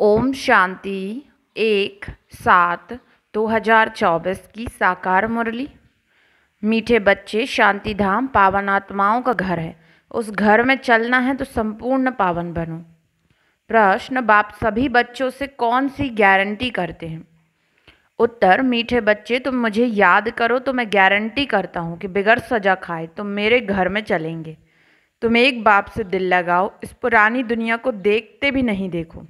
ओम शांति एक सात दो हजार चौबीस की साकार मुरली मीठे बच्चे शांति धाम पावन आत्माओं का घर है उस घर में चलना है तो संपूर्ण पावन बनो प्रश्न बाप सभी बच्चों से कौन सी गारंटी करते हैं उत्तर मीठे बच्चे तुम मुझे याद करो तो मैं गारंटी करता हूँ कि बिगर सजा खाए तुम मेरे घर में चलेंगे तुम एक बाप से दिल लगाओ इस पुरानी दुनिया को देखते भी नहीं देखो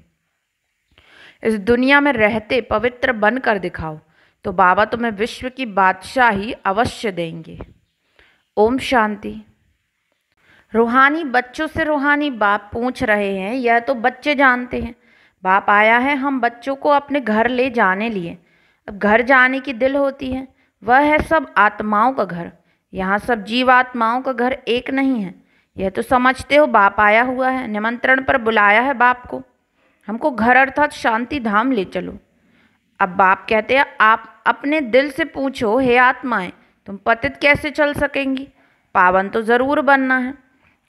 इस दुनिया में रहते पवित्र बन कर दिखाओ तो बाबा तुम्हें विश्व की बादशाही अवश्य देंगे ओम शांति रूहानी बच्चों से रूहानी बाप पूछ रहे हैं यह तो बच्चे जानते हैं बाप आया है हम बच्चों को अपने घर ले जाने लिए अब घर जाने की दिल होती है वह है सब आत्माओं का घर यहाँ सब जीवात्माओं का घर एक नहीं है यह तो समझते हो बाप आया हुआ है निमंत्रण पर बुलाया है बाप को हमको घर अर्थात शांति धाम ले चलो अब बाप कहते हैं आप अपने दिल से पूछो हे आत्माएं तुम पतित कैसे चल सकेंगी पावन तो ज़रूर बनना है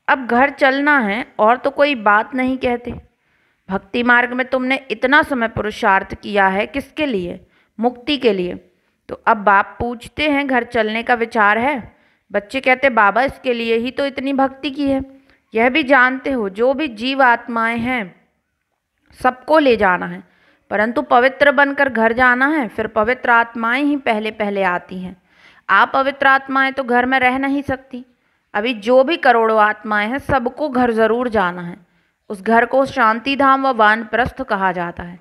अब घर चलना है और तो कोई बात नहीं कहते भक्ति मार्ग में तुमने इतना समय पुरुषार्थ किया है किसके लिए मुक्ति के लिए तो अब बाप पूछते हैं घर चलने का विचार है बच्चे कहते बाबा इसके लिए ही तो इतनी भक्ति की है यह भी जानते हो जो भी जीव आत्माएं हैं सबको ले जाना है परंतु पवित्र बनकर घर जाना है फिर पवित्र आत्माएं ही पहले पहले आती हैं आप पवित्र आत्माएं तो घर में रह नहीं सकती अभी जो भी करोड़ों आत्माएं हैं सबको घर ज़रूर जाना है उस घर को शांति धाम व वान प्रस्थ कहा जाता है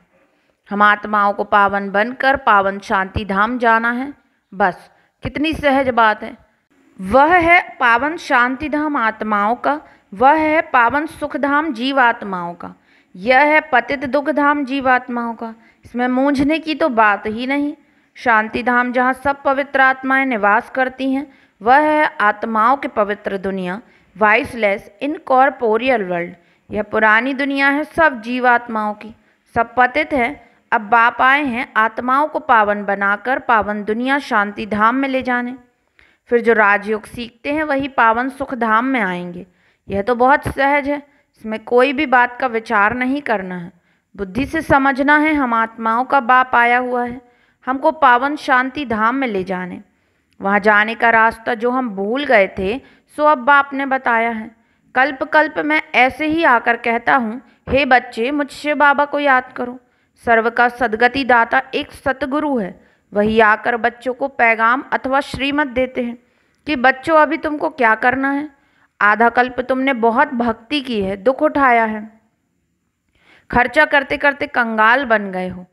हम आत्माओं को पावन बनकर पावन शांति धाम जाना है बस कितनी सहज बात है वह है पावन शांति धाम आत्माओं का वह है पावन सुखधाम जीव जीवात्माओं का यह है पतित दुख धाम जीवात्माओं का इसमें मूंझने की तो बात ही नहीं शांति धाम जहाँ सब पवित्र आत्माएं निवास करती हैं वह है आत्माओं के पवित्र दुनिया वाइसलेस इनकॉरपोरियल वर्ल्ड यह पुरानी दुनिया है सब जीवात्माओं की सब पतित है अब बाप आए हैं आत्माओं को पावन बनाकर पावन दुनिया शांति धाम में ले जाने फिर जो राजयोग सीखते हैं वही पावन सुख धाम में आएंगे यह तो बहुत सहज है इसमें कोई भी बात का विचार नहीं करना है बुद्धि से समझना है हम आत्माओं का बाप आया हुआ है हमको पावन शांति धाम में ले जाने वहाँ जाने का रास्ता जो हम भूल गए थे सो अब बाप ने बताया है कल्प कल्प मैं ऐसे ही आकर कहता हूँ हे बच्चे मुझसे बाबा को याद करो सर्व का सदगति दाता एक सतगुरु है वही आकर बच्चों को पैगाम अथवा श्रीमत देते हैं कि बच्चों अभी तुमको क्या करना है आधा कल्प तुमने बहुत भक्ति की है दुख उठाया है खर्चा करते करते कंगाल बन गए हो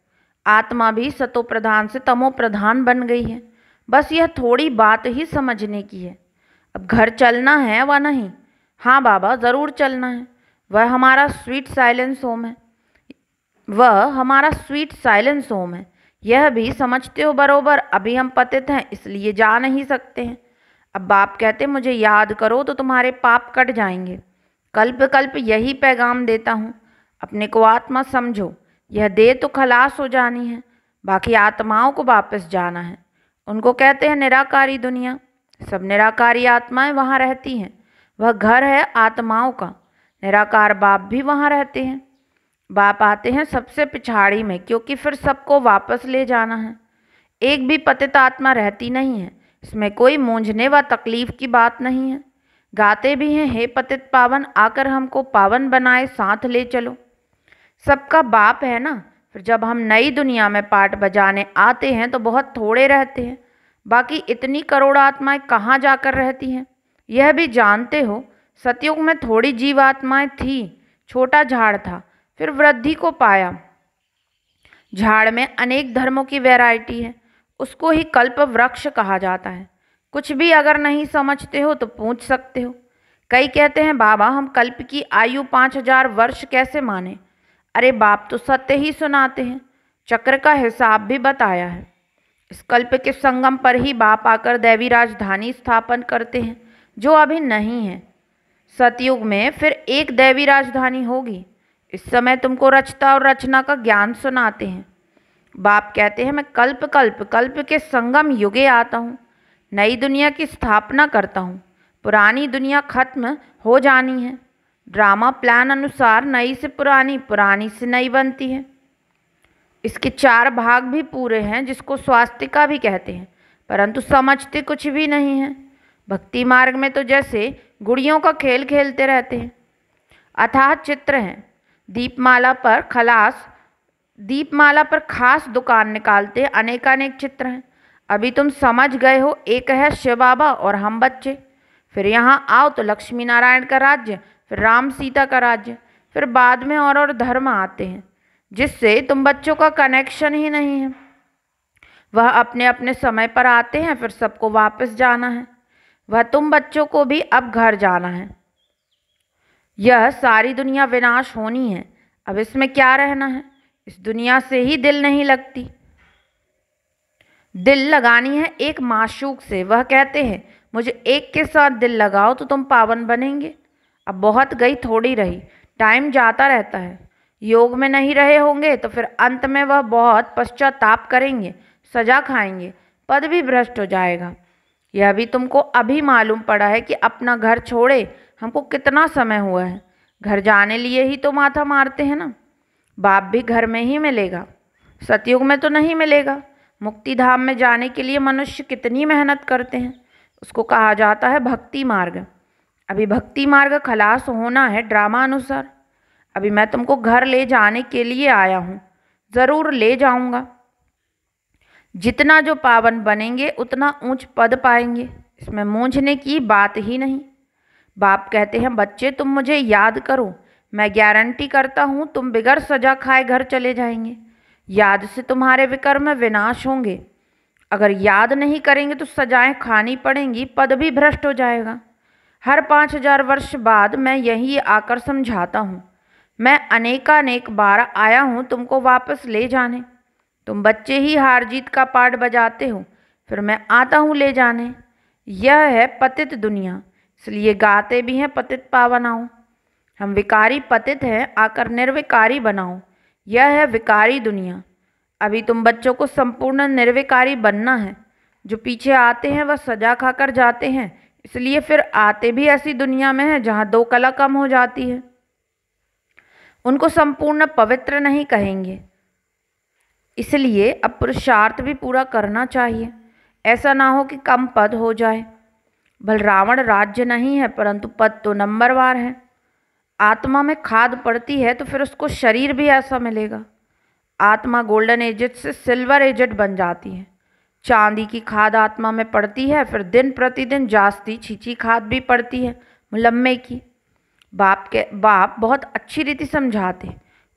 आत्मा भी सतो प्रधान से तमो प्रधान बन गई है बस यह थोड़ी बात ही समझने की है अब घर चलना है व नहीं हाँ बाबा ज़रूर चलना है वह हमारा स्वीट साइलेंस होम है वह हमारा स्वीट साइलेंस होम है यह भी समझते हो बरोबर अभी हम पतित हैं इसलिए जा नहीं सकते हैं अब बाप कहते मुझे याद करो तो तुम्हारे पाप कट जाएंगे कल्प कल्प यही पैगाम देता हूँ अपने को आत्मा समझो यह देह तो खलास हो जानी है बाकी आत्माओं को वापस जाना है उनको कहते हैं निराकारी दुनिया सब निराकारी आत्माएं वहाँ रहती हैं वह घर है आत्माओं का निराकार बाप भी वहाँ रहते हैं बाप आते हैं सबसे पिछाड़ी में क्योंकि फिर सबको वापस ले जाना है एक भी पतित आत्मा रहती नहीं है इसमें कोई मूंझने व तकलीफ की बात नहीं है गाते भी हैं हे पतित पावन आकर हमको पावन बनाए साथ ले चलो सबका बाप है ना फिर जब हम नई दुनिया में पाठ बजाने आते हैं तो बहुत थोड़े रहते हैं बाकी इतनी करोड़ आत्माएं कहाँ जाकर रहती हैं यह भी जानते हो सतयुग में थोड़ी जीवात्माएं थी छोटा झाड़ था फिर वृद्धि को पाया झाड़ में अनेक धर्मों की वैरायटी है उसको ही कल्प वृक्ष कहा जाता है कुछ भी अगर नहीं समझते हो तो पूछ सकते हो कई कहते हैं बाबा हम कल्प की आयु पाँच हजार वर्ष कैसे माने अरे बाप तो सत्य ही सुनाते हैं चक्र का हिसाब भी बताया है इस कल्प के संगम पर ही बाप आकर देवी राजधानी स्थापन करते हैं जो अभी नहीं है सतयुग में फिर एक दैवी राजधानी होगी इस समय तुमको रचता और रचना का ज्ञान सुनाते हैं बाप कहते हैं मैं कल्प कल्प कल्प के संगम युगे आता हूँ नई दुनिया की स्थापना करता हूँ पुरानी दुनिया खत्म हो जानी है ड्रामा प्लान अनुसार नई से पुरानी पुरानी से नई बनती है इसके चार भाग भी पूरे हैं जिसको स्वास्तिका भी कहते हैं परंतु समझते कुछ भी नहीं है भक्ति मार्ग में तो जैसे गुड़ियों का खेल खेलते रहते हैं अथाह चित्र हैं दीपमाला पर खलास दीपमाला पर खास दुकान निकालते अनेकानेक चित्र हैं अभी तुम समझ गए हो एक है शिव बाबा और हम बच्चे फिर यहाँ आओ तो लक्ष्मी नारायण का राज्य फिर राम सीता का राज्य फिर बाद में और और धर्म आते हैं जिससे तुम बच्चों का कनेक्शन ही नहीं है वह अपने अपने समय पर आते हैं फिर सबको वापस जाना है वह तुम बच्चों को भी अब घर जाना है यह सारी दुनिया विनाश होनी है अब इसमें क्या रहना है इस दुनिया से ही दिल नहीं लगती दिल लगानी है एक माशूक से वह कहते हैं मुझे एक के साथ दिल लगाओ तो तुम पावन बनेंगे अब बहुत गई थोड़ी रही टाइम जाता रहता है योग में नहीं रहे होंगे तो फिर अंत में वह बहुत पश्चाताप करेंगे सजा खाएंगे पद भी भ्रष्ट हो जाएगा यह भी तुमको अभी मालूम पड़ा है कि अपना घर छोड़े हमको कितना समय हुआ है घर जाने लिए ही तो माथा मारते हैं ना बाप भी घर में ही मिलेगा सतयुग में तो नहीं मिलेगा मुक्ति धाम में जाने के लिए मनुष्य कितनी मेहनत करते हैं उसको कहा जाता है भक्ति मार्ग अभी भक्ति मार्ग खलास होना है ड्रामा अनुसार अभी मैं तुमको घर ले जाने के लिए आया हूँ ज़रूर ले जाऊँगा जितना जो पावन बनेंगे उतना ऊंच पद पाएंगे इसमें मूंझने की बात ही नहीं बाप कहते हैं बच्चे तुम मुझे याद करो मैं गारंटी करता हूँ तुम बिगर सजा खाए घर चले जाएंगे याद से तुम्हारे विकर्म विनाश होंगे अगर याद नहीं करेंगे तो सजाएं खानी पड़ेंगी पद भी भ्रष्ट हो जाएगा हर पाँच हजार वर्ष बाद मैं यही आकर समझाता हूँ मैं अनेकानेक बार आया हूँ तुमको वापस ले जाने तुम बच्चे ही हार जीत का पाठ बजाते हो फिर मैं आता हूँ ले जाने यह है पतित दुनिया इसलिए गाते भी हैं पतित पावनाओं हम विकारी पतित हैं आकर निर्विकारी बनाओ यह है विकारी दुनिया अभी तुम बच्चों को संपूर्ण निर्विकारी बनना है जो पीछे आते हैं वह सजा खाकर जाते हैं इसलिए फिर आते भी ऐसी दुनिया में हैं जहाँ दो कला कम हो जाती है उनको संपूर्ण पवित्र नहीं कहेंगे इसलिए अब पुरुषार्थ भी पूरा करना चाहिए ऐसा ना हो कि कम पद हो जाए भल रावण राज्य नहीं है परंतु पद तो नंबरवार है आत्मा में खाद पड़ती है तो फिर उसको शरीर भी ऐसा मिलेगा आत्मा गोल्डन एजेट से सिल्वर एजेट बन जाती है चांदी की खाद आत्मा में पड़ती है फिर दिन प्रतिदिन जास्ती छींची खाद भी पड़ती है लम्बे की बाप के बाप बहुत अच्छी रीति समझाते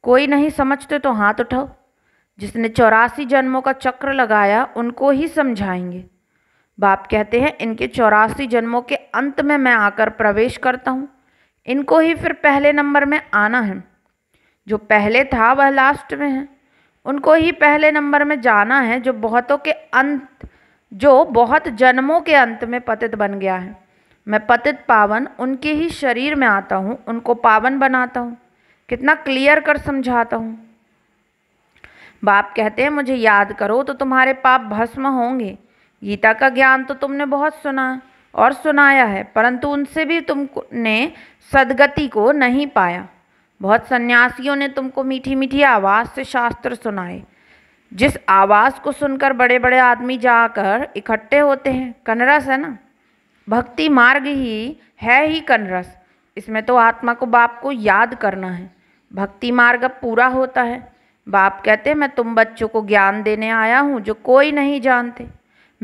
कोई नहीं समझते तो हाथ उठाओ जिसने चौरासी जन्मों का चक्र लगाया उनको ही समझाएंगे बाप कहते हैं इनके चौरासी जन्मों के अंत में मैं आकर प्रवेश करता हूँ इनको ही फिर पहले नंबर में आना है जो पहले था वह लास्ट में है उनको ही पहले नंबर में जाना है जो बहुतों के अंत जो बहुत जन्मों के अंत में पतित बन गया है मैं पतित पावन उनके ही शरीर में आता हूँ उनको पावन बनाता हूँ कितना क्लियर कर समझाता हूँ बाप कहते हैं मुझे याद करो तो तुम्हारे पाप भस्म होंगे गीता का ज्ञान तो तुमने बहुत सुना और सुनाया है परंतु उनसे भी तुमने सदगति को नहीं पाया बहुत सन्यासियों ने तुमको मीठी मीठी आवाज़ से शास्त्र सुनाए जिस आवाज़ को सुनकर बड़े बड़े आदमी जाकर इकट्ठे होते हैं कनरस है ना भक्ति मार्ग ही है ही कनरस इसमें तो आत्मा को बाप को याद करना है भक्ति मार्ग अब पूरा होता है बाप कहते हैं मैं तुम बच्चों को ज्ञान देने आया हूँ जो कोई नहीं जानते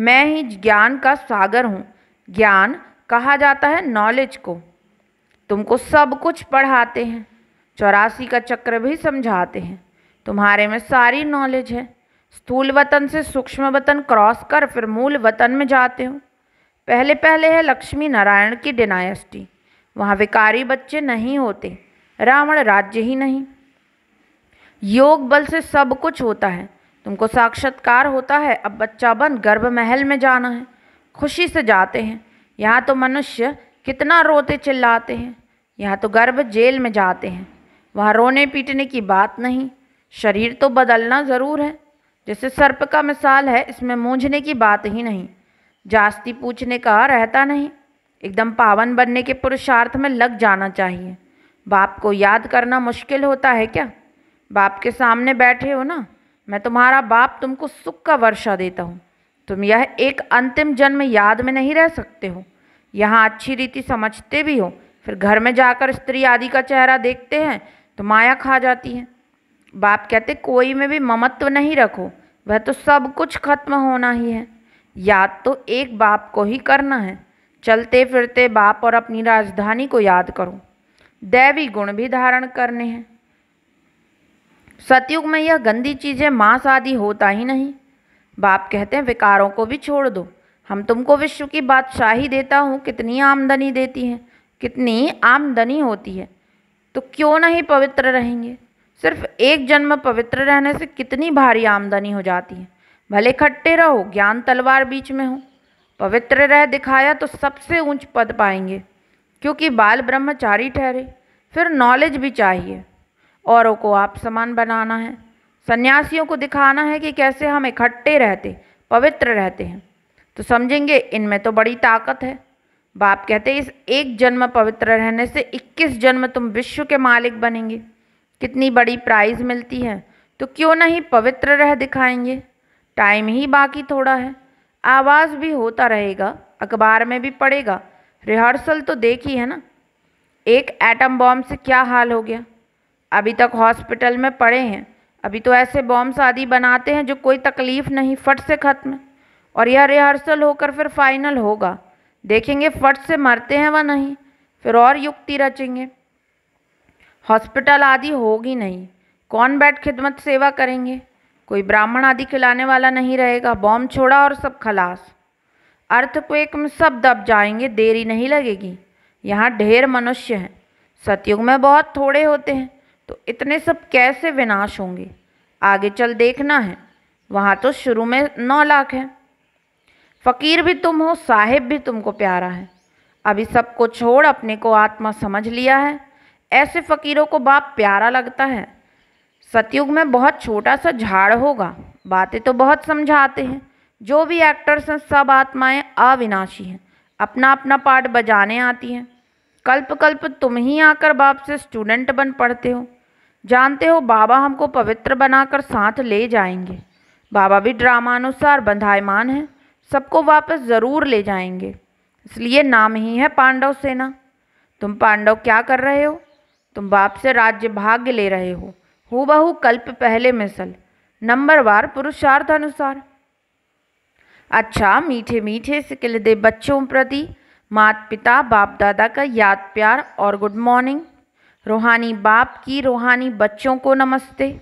मैं ही ज्ञान का सागर हूँ ज्ञान कहा जाता है नॉलेज को तुमको सब कुछ पढ़ाते हैं चौरासी का चक्र भी समझाते हैं तुम्हारे में सारी नॉलेज है स्थूल वतन से सूक्ष्म वतन क्रॉस कर फिर मूल वतन में जाते हो पहले पहले है लक्ष्मी नारायण की डिनायस्टी वहाँ विकारी बच्चे नहीं होते रावण राज्य ही नहीं योग बल से सब कुछ होता है तुमको साक्षात्कार होता है अब बच्चा बन गर्भ महल में जाना है खुशी से जाते हैं यहाँ तो मनुष्य कितना रोते चिल्लाते हैं यहाँ तो गर्भ जेल में जाते हैं वहाँ रोने पीटने की बात नहीं शरीर तो बदलना ज़रूर है जैसे सर्प का मिसाल है इसमें मूंझने की बात ही नहीं जास्ती पूछने का रहता नहीं एकदम पावन बनने के पुरुषार्थ में लग जाना चाहिए बाप को याद करना मुश्किल होता है क्या बाप के सामने बैठे हो ना मैं तुम्हारा बाप तुमको सुख का वर्षा देता हूँ तुम यह एक अंतिम जन्म याद में नहीं रह सकते हो यहाँ अच्छी रीति समझते भी हो फिर घर में जाकर स्त्री आदि का चेहरा देखते हैं तो माया खा जाती है बाप कहते कोई में भी ममत्व नहीं रखो वह तो सब कुछ खत्म होना ही है याद तो एक बाप को ही करना है चलते फिरते बाप और अपनी राजधानी को याद करो दैवी गुण भी धारण करने हैं सतयुग में यह गंदी चीज़ें मांस आदि होता ही नहीं बाप कहते हैं विकारों को भी छोड़ दो हम तुमको विश्व की बादशाही देता हूँ कितनी आमदनी देती है कितनी आमदनी होती है तो क्यों नहीं पवित्र रहेंगे सिर्फ एक जन्म पवित्र रहने से कितनी भारी आमदनी हो जाती है भले खट्टे रहो ज्ञान तलवार बीच में हो पवित्र रह दिखाया तो सबसे ऊंच पद पाएंगे क्योंकि बाल ब्रह्मचारी ठहरे फिर नॉलेज भी चाहिए औरों को आप समान बनाना है सन्यासियों को दिखाना है कि कैसे हम इकट्ठे रहते पवित्र रहते हैं तो समझेंगे इनमें तो बड़ी ताकत है बाप कहते हैं इस एक जन्म पवित्र रहने से 21 जन्म तुम विश्व के मालिक बनेंगे कितनी बड़ी प्राइज मिलती है तो क्यों नहीं पवित्र रह दिखाएंगे टाइम ही बाकी थोड़ा है आवाज़ भी होता रहेगा अखबार में भी पड़ेगा रिहर्सल तो देखी है ना एक एटम बॉम्ब से क्या हाल हो गया अभी तक हॉस्पिटल में पड़े हैं अभी तो ऐसे बॉम्ब्स आदि बनाते हैं जो कोई तकलीफ़ नहीं फट से ख़त्म और यह रिहर्सल होकर फिर फाइनल होगा देखेंगे फट से मरते हैं व नहीं फिर और युक्ति रचेंगे हॉस्पिटल आदि होगी नहीं कौन बैठ खिदमत सेवा करेंगे कोई ब्राह्मण आदि खिलाने वाला नहीं रहेगा बॉम्ब छोड़ा और सब खलास अर्थ को एक में सब दब जाएंगे देरी नहीं लगेगी यहाँ ढेर मनुष्य हैं सतयुग में बहुत थोड़े होते हैं तो इतने सब कैसे विनाश होंगे आगे चल देखना है वहाँ तो शुरू में नौ लाख है फ़कीर भी तुम हो साहेब भी तुमको प्यारा है अभी सब को छोड़ अपने को आत्मा समझ लिया है ऐसे फ़कीरों को बाप प्यारा लगता है सतयुग में बहुत छोटा सा झाड़ होगा बातें तो बहुत समझाते हैं जो भी एक्टर्स हैं सब आत्माएं अविनाशी हैं अपना अपना पार्ट बजाने आती हैं कल्प कल्प तुम ही आकर बाप से स्टूडेंट बन पढ़ते हो जानते हो बाबा हमको पवित्र बनाकर साथ ले जाएंगे बाबा भी ड्रामानुसार बंधायमान हैं सबको वापस ज़रूर ले जाएंगे इसलिए नाम ही है पांडव सेना तुम पांडव क्या कर रहे हो तुम बाप से राज्य भाग्य ले रहे हो हु बहु कल्प पहले मिसल नंबर वार पुरुषार्थ अनुसार अच्छा मीठे मीठे किल दे बच्चों प्रति मात पिता बाप दादा का याद प्यार और गुड मॉर्निंग रूहानी बाप की रूहानी बच्चों को नमस्ते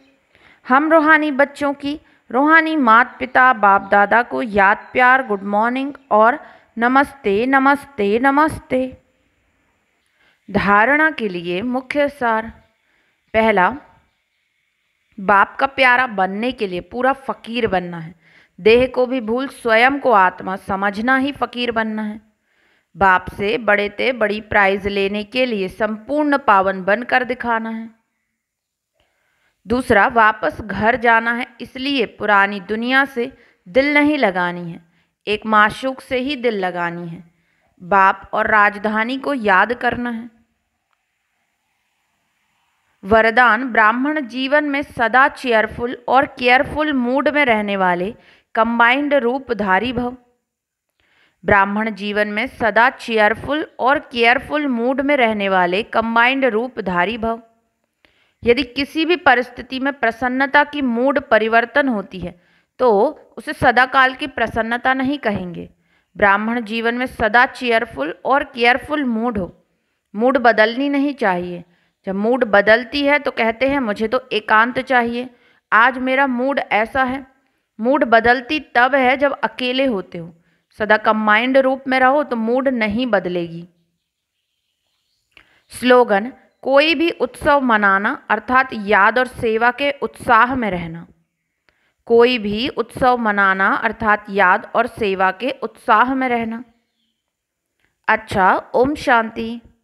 हम रूहानी बच्चों की रूहानी मात पिता बाप दादा को याद प्यार गुड मॉर्निंग और नमस्ते नमस्ते नमस्ते धारणा के लिए मुख्य सार पहला बाप का प्यारा बनने के लिए पूरा फकीर बनना है देह को भी भूल स्वयं को आत्मा समझना ही फकीर बनना है बाप से बड़े ते बड़ी प्राइज लेने के लिए संपूर्ण पावन बनकर दिखाना है दूसरा वापस घर जाना है इसलिए पुरानी दुनिया से दिल नहीं लगानी है एक माशूक से ही दिल लगानी है बाप और राजधानी को याद करना है वरदान ब्राह्मण जीवन में सदा चेयरफुल और केयरफुल मूड में रहने वाले कंबाइंड रूपधारी भव ब्राह्मण जीवन में सदा चेयरफुल और केयरफुल मूड में रहने वाले कंबाइंड रूपधारी भव यदि किसी भी परिस्थिति में प्रसन्नता की मूड परिवर्तन होती है तो उसे सदाकाल की प्रसन्नता नहीं कहेंगे ब्राह्मण जीवन में सदा चेयरफुल और केयरफुल मूड हो मूड बदलनी नहीं चाहिए जब मूड बदलती है तो कहते हैं मुझे तो एकांत चाहिए आज मेरा मूड ऐसा है मूड बदलती तब है जब अकेले होते हो सदा कंबाइंड रूप में रहो तो मूड नहीं बदलेगी स्लोगन कोई भी उत्सव मनाना अर्थात याद और सेवा के उत्साह में रहना कोई भी उत्सव मनाना अर्थात याद और सेवा के उत्साह में रहना अच्छा ओम शांति